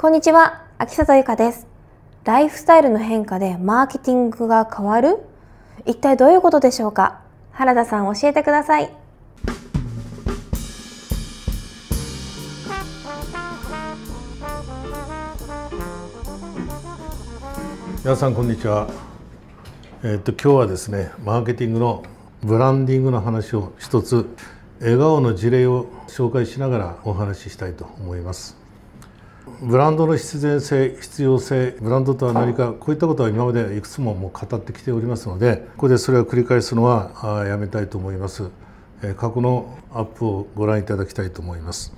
こんにちは、秋里ゆかです。ライフスタイルの変化でマーケティングが変わる一体どういうことでしょうか原田さん教えてください。皆さんこんにちは。えー、っと今日はですね、マーケティングのブランディングの話を一つ笑顔の事例を紹介しながらお話ししたいと思います。ブランドの必然性必要性ブランドとは何かこういったことは今までいくつももう語ってきておりますのでここでそれを繰り返すのはやめたいと思います、え過去のアップをご覧いただきたいと思います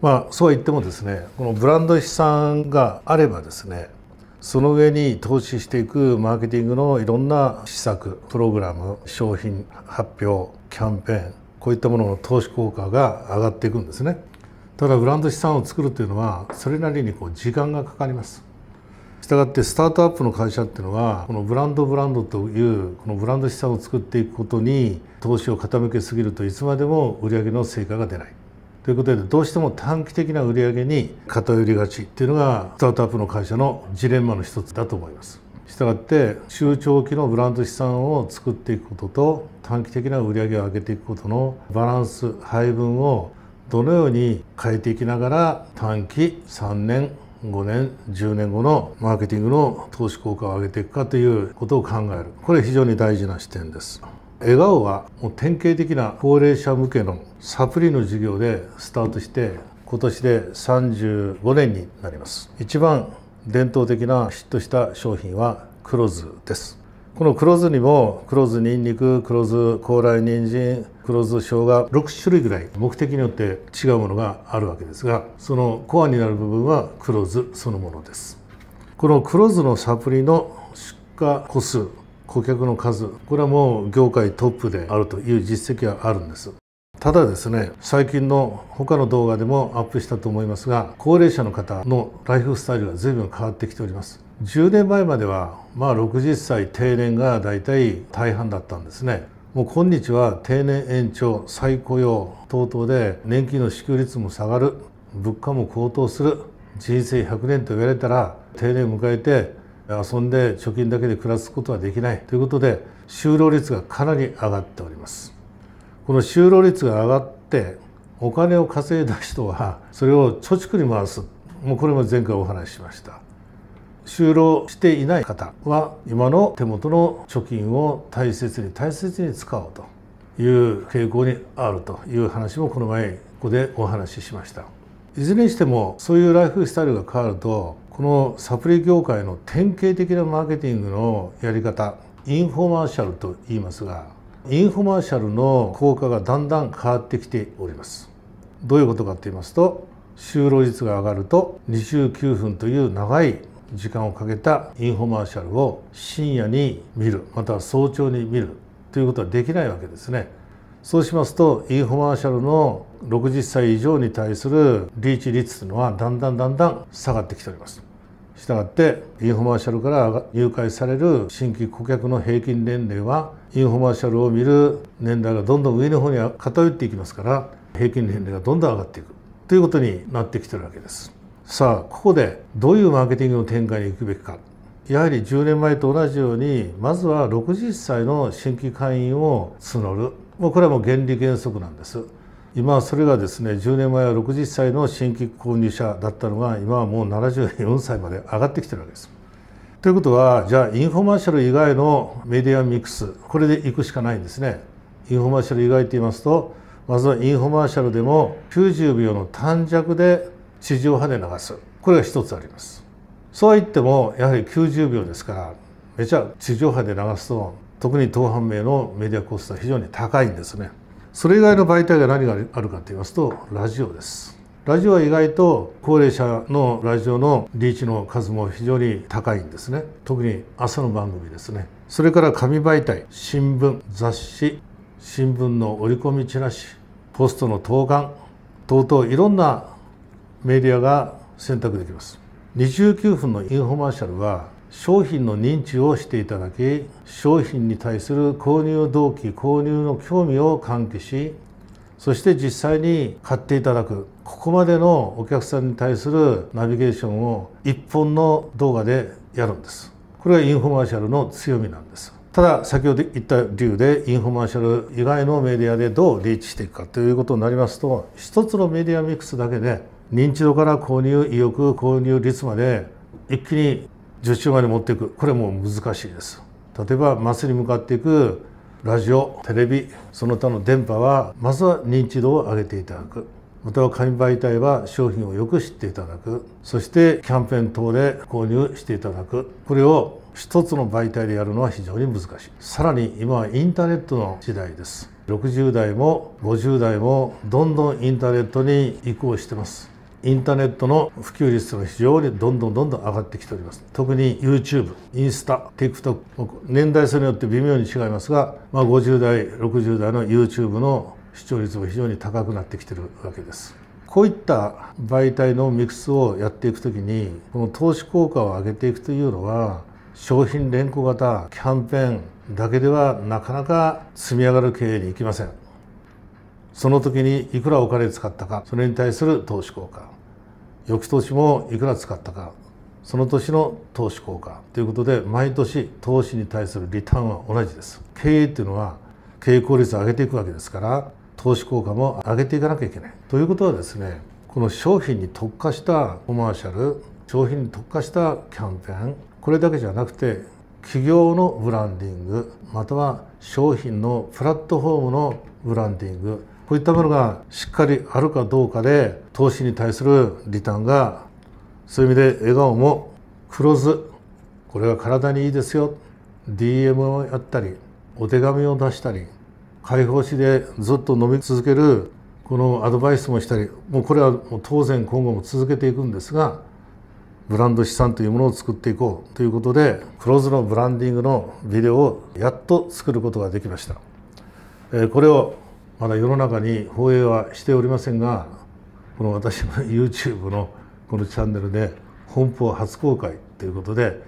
まあそうは言ってもですねこのブランド資産があればですねその上に投資していくマーケティングのいろんな施策プログラム商品発表キャンペーンこういったものの投資効果が上がっていくんですねただブランド資産を作るというのはそれなりにこう時間がかかりますしたがってスタートアップの会社っていうのはこのブランドブランドというこのブランド資産を作っていくことに投資を傾けすぎるといつまでも売上の成果が出ないということでどうしても短期的な売上に偏りがちっていうのがスタートアップの会社のジレンマの一つだと思いますしたがって中長期のブランド資産を作っていくことと短期的な売上を上げていくことのバランス配分をどのように変えていきながら短期3年5年10年後のマーケティングの投資効果を上げていくかということを考えるこれ非常に大事な視点です笑顔はもう典型的な高齢者向けのサプリの事業でスタートして今年で35年になります一番伝統的なヒットした商品は黒酢ですこの黒酢にも黒酢にんにく黒酢高麗人参黒酢生姜6種類ぐらい目的によって違うものがあるわけですがそのコアになる部分は黒酢そのものですこの黒酢のサプリの出荷個数顧客の数これはもう業界トップであるという実績はあるんですただですね最近の他の動画でもアップしたと思いますが高齢者の方のライフスタイルが随分変わってきております10年前まではまあ60歳定年がだいたい大半だったんですねもう今日は定年延長、再雇用等々で年金の支給率も下がる、物価も高騰する、人生100年と言われたら定年を迎えて遊んで貯金だけで暮らすことはできないということで就労率がかなり上がっております。この就労率が上がってお金を稼いだ人はそれを貯蓄に回すもうこれも前回お話ししました。就労していない方は今の手元の貯金を大切に大切に使おうという傾向にあるという話もこの前ここでお話ししましたいずれにしてもそういうライフスタイルが変わるとこのサプリ業界の典型的なマーケティングのやり方インフォマーシャルと言いますがインフォマーシャルの効果がだんだん変わってきておりますどういうことかと言いますと就労率が上がると29分という長い時間をかけたインフォマーシャルを深夜に見るまたは早朝に見るということはできないわけですね。そうしますとインフォマーシャルの60歳以上に対するリーチ率というのはだんだんだんだん下がってきております。したがってインフォマーシャルから入会される新規顧客の平均年齢はインフォマーシャルを見る年代がどんどん上の方に偏っていきますから平均年齢がどんどん上がっていくということになってきてるわけです。さあここでどういうマーケティングの展開に行くべきかやはり10年前と同じようにまずは60歳の新規会員を募るもうこれはもう原理原則なんです今はそれがですね10年前は60歳の新規購入者だったのが今はもう74歳まで上がってきてるわけです。ということはじゃあインフォマーシャル以外のメディアミックスこれでいくしかないんですね。インフォマーシャル以外と言いますとまずはインフォマーシャルでも90秒の短尺で地上波で流すこれが一つありますそうは言ってもやはり90秒ですからめちゃ地上波で流すと特に東半米のメディアコストは非常に高いんですねそれ以外の媒体が何があるかと言いますとラジオですラジオは意外と高齢者のラジオのリーチの数も非常に高いんですね特に朝の番組ですねそれから紙媒体新聞雑誌新聞の折り込みチラシポストの投函等々いろんなメディアが選択できます29分のインフォマーシャルは商品の認知をしていただき商品に対する購入動機購入の興味を喚起しそして実際に買っていただくここまでのお客さんに対するナビゲーションを1本の動画でやるんですこれがインフォマーシャルの強みなんですただ先ほど言った理由でインフォマーシャル以外のメディアでどうリーチしていくかということになりますと一つのメディアミックスだけで認知度から購入意欲購入率まで一気に受注まで持っていくこれも難しいです例えばマスに向かっていくラジオテレビその他の電波はまずは認知度を上げていただくまたは紙媒体は商品をよく知っていただくそしてキャンペーン等で購入していただくこれを一つの媒体でやるのは非常に難しいさらに今はインターネットの時代です60代も50代もどんどんインターネットに移行してますインターネットの普及率が非常にどんどんどんどん上がってきております特に YouTube インスタ TikTok 年代差によって微妙に違いますが、まあ、50代60代の YouTube の視聴率も非常に高くなってきてるわけですこういった媒体のミックスをやっていくときにこの投資効果を上げていくというのは商品連行型キャンペーンだけではなかなか積み上がる経営に行きませんその時にいくらお金使ったかそれに対する投資効果翌年もいくら使ったかその年の投資効果ということで毎年投資に対するリターンは同じです経営っていうのは経営効率を上げていくわけですから投資効果も上げていかなきゃいけないということはですねこの商品に特化したコマーシャル商品に特化したキャンペーンこれだけじゃなくて企業のブランディングまたは商品のプラットフォームのブランディングこういったものがしっかりあるかどうかで投資に対するリターンがそういう意味で笑顔も黒酢これは体にいいですよ DM をやったりお手紙を出したり開放誌でずっと飲み続けるこのアドバイスもしたりもうこれは当然今後も続けていくんですがブランド資産というものを作っていこうということでクローズのブランディングのビデオをやっと作ることができました。これをまだ世の中に放映はしておりませんがこの私の YouTube のこのチャンネルで本邦初公開ということで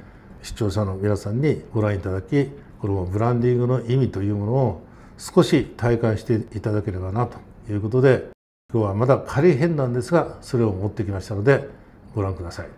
視聴者の皆さんにご覧いただきこのブランディングの意味というものを少し体感していただければなということで今日はまだ仮編なんですがそれを持ってきましたのでご覧ください。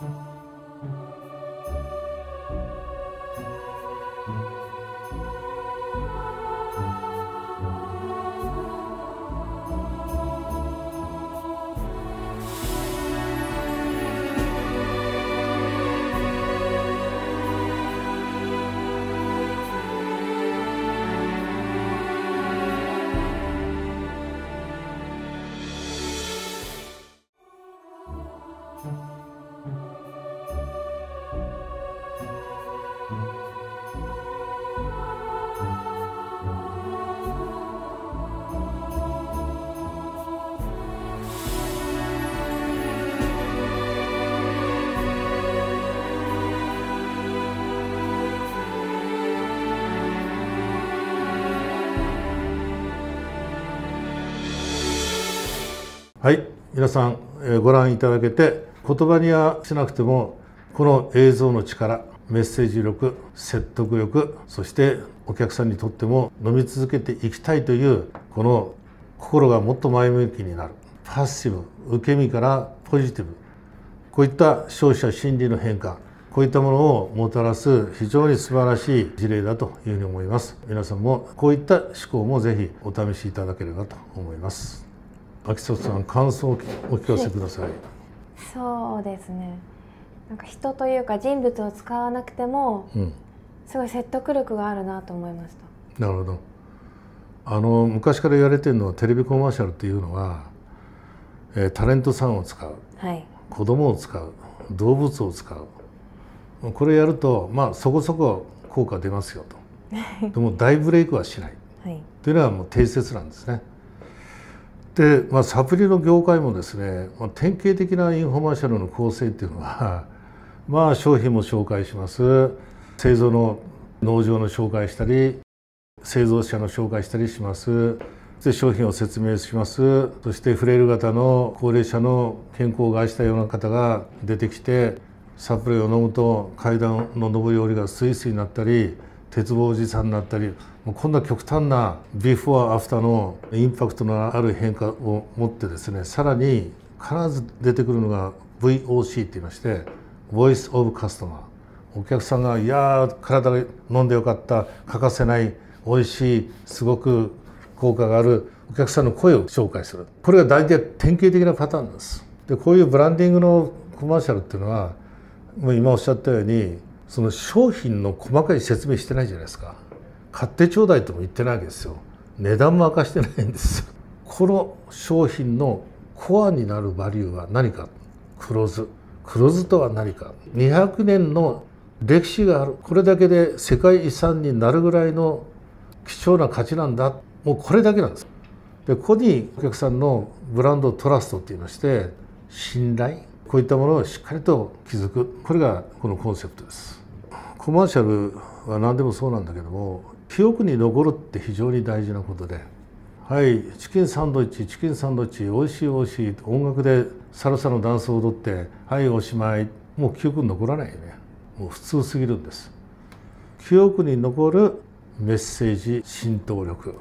Thank you. はい皆さん、えー、ご覧いただけて言葉にはしなくてもこの映像の力メッセージ力説得力そしてお客さんにとっても飲み続けていきたいというこの心がもっと前向きになるパッシブ受け身からポジティブこういった消費者心理の変化こういったものをもたらす非常に素晴らしい事例だというふうに思います皆さんもこういった思考もぜひお試しいただければと思います秋里さん感想をお聞かせくださいそうですねなんか人というか人物を使わなくても、うん、すごい説得力があるなと思いましたなるほどあの昔から言われてるのはテレビコマーシャルっていうのは、えー、タレントさんを使う、はい、子供を使う動物を使うこれやるとまあそこそこ効果出ますよと でも大ブレイクはしない、はい、というのはもう定説なんですね。で、まあ、サプリの業界もですね、まあ、典型的なインフォマーシャルの構成っていうのは まあ商品も紹介します製造の農場の紹介したり製造者の紹介したりしますで商品を説明しますそしてフレイル型の高齢者の健康を害したような方が出てきてサプリを飲むと階段の上り下りがスイスイになったり鉄棒おじさんになったりもうこんな極端なビフォーアフターのインパクトのある変化を持ってですねさらに必ず出てくるのが VOC って言いましてボイス・オブ・カスタマーお客さんが「いや体が飲んでよかった欠かせない美味しいすごく効果があるお客さんの声を紹介するこれが大体典型的なパターンですでこういうブランディングのコマーシャルっていうのはもう今おっしゃったようにその商品の細かい説明してないじゃないですか買ってちょうだいとも言ってないわけですよ値段も明かしてないんですこの商品のコアになるバリューは何か黒酢黒酢とは何か200年の歴史があるこれだけで世界遺産になるぐらいの貴重な価値なんだもうこれだけなんですでここにお客さんのブランドトラストっていいまして信頼こういったものをしっかりと築くこれがこのコンセプトですコマーシャルは何でもそうなんだけども記憶に残るって非常に大事なことではいチキンサンドイッチチキンサンドイッチ美味しい美味しい音楽でサルサのダンスを踊ってはいおしまいもう記憶に残らないねもう普通すぎるんです記憶に残るメッセージ浸透力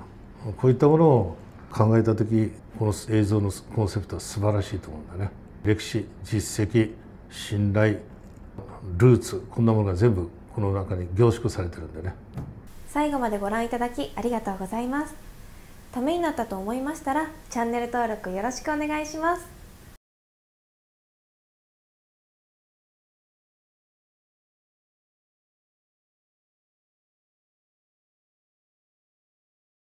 こういったものを考えた時この映像のコンセプトは素晴らしいと思うんだね歴史実績信頼ルーツこんなものが全部この中に凝縮されてるんでね最後までご覧いただきありがとうございますためになったと思いましたらチャンネル登録よろしくお願いします